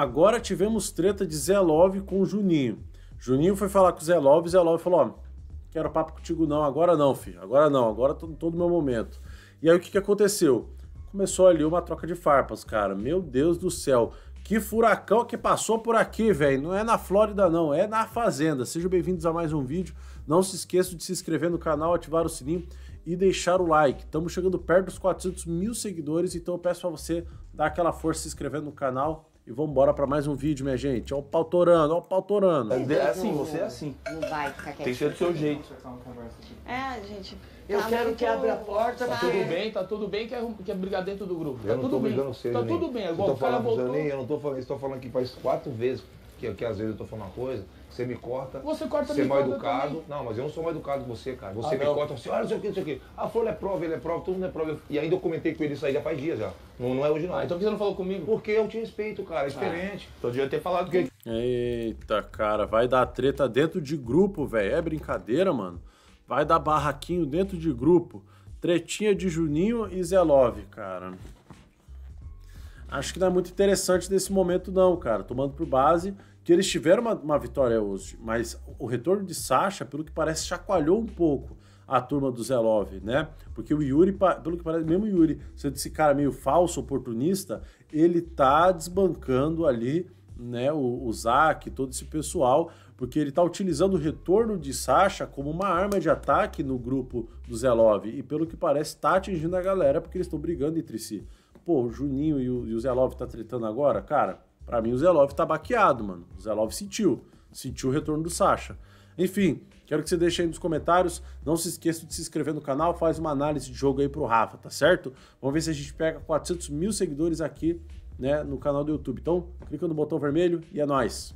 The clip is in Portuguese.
Agora tivemos treta de Zé Love com Juninho. Juninho foi falar com o Zé Love, Zé Love falou: Ó, quero papo contigo não, agora não, filho, agora não, agora tô, tô no meu momento. E aí o que, que aconteceu? Começou ali uma troca de farpas, cara. Meu Deus do céu, que furacão que passou por aqui, velho. Não é na Flórida, não, é na Fazenda. Sejam bem-vindos a mais um vídeo. Não se esqueça de se inscrever no canal, ativar o sininho e deixar o like. Estamos chegando perto dos 400 mil seguidores, então eu peço para você dar aquela força se inscrevendo no canal, e vamos embora para mais um vídeo, minha gente. Ó o pau torando, o pau torando. É, é, assim, você é assim. Não vai ficar quietinho. Tem que ser do seu jeito. É, gente. Eu tá quero que abra a porta. Tá tudo bem, tá tudo bem que é, que é brigar dentro do grupo. Eu tá não tudo tô bem. brigando você, Tá nem. tudo bem. É Agora o cara voltou. Nem, eu não tô falando estou tô falando que faz quatro vezes que, que às vezes eu tô falando uma coisa, você me corta. Você corta Você é mal educado. Não, mas eu não sou mais educado que você, cara. Você ah, me não. corta assim, olha, isso aqui, isso que, que. A ah, Flor é prova, ele é prova, todo mundo é prova. E ainda eu comentei com ele isso aí já faz dias já. Não, não é hoje não. Ah, então por que você não falou comigo? Porque eu te respeito, cara. É diferente. Ah, então devia ter falado que. Eita, cara, vai dar treta dentro de grupo, velho. É brincadeira, mano. Vai dar barraquinho dentro de grupo. Tretinha de Juninho e Zé Love, cara. Acho que não é muito interessante nesse momento, não, cara. Tomando por base que eles tiveram uma, uma vitória hoje, mas o retorno de Sasha, pelo que parece, chacoalhou um pouco a turma do Zelov, né? Porque o Yuri, pelo que parece, mesmo o Yuri, sendo esse cara meio falso, oportunista, ele tá desbancando ali, né, o, o Zack, todo esse pessoal, porque ele tá utilizando o retorno de Sasha como uma arma de ataque no grupo do Zelov, e pelo que parece, tá atingindo a galera, porque eles estão brigando entre si. Pô, o Juninho e o, e o Zelov tá tretando agora, cara, para mim, o Zelov tá baqueado, mano. O Zelov sentiu. Sentiu o retorno do Sasha. Enfim, quero que você deixe aí nos comentários. Não se esqueça de se inscrever no canal. Faz uma análise de jogo aí pro Rafa, tá certo? Vamos ver se a gente pega 400 mil seguidores aqui né, no canal do YouTube. Então, clica no botão vermelho e é nóis.